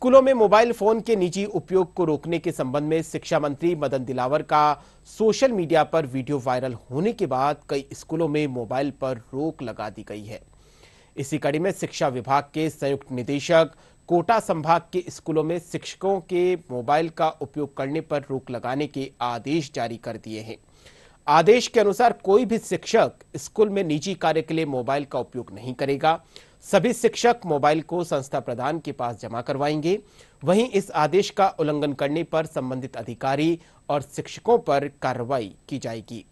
स्कूलों में mobile phone के निजी उपयोग को रोकने के संबंध में शिक्षा मंत्री मदन दिलावर का सोशल मीडिया पर वीडियो वायरल होने के बाद कई स्कूलों में मोबाइल पर रोक लगा दी गई है इसी कड़ी में शिक्षा विभाग के संयुक्त निदेशक कोटा संभाग के स्कूलों में शिक्षकों के मोबाइल का उपयोग करने पर रोक लगाने के आदेश जारी कर दिए हैं आदेश के अनुसार कोई भी शिक्षक स्कूल में निजी कार्य के लिए मोबाइल का उपयोग नहीं करेगा सभी शिक्षक मोबाइल को संस्था प्रधान के पास जमा करवाएंगे वहीं इस आदेश का उल्लंघन करने पर संबंधित अधिकारी और शिक्षकों पर कार्रवाई की जाएगी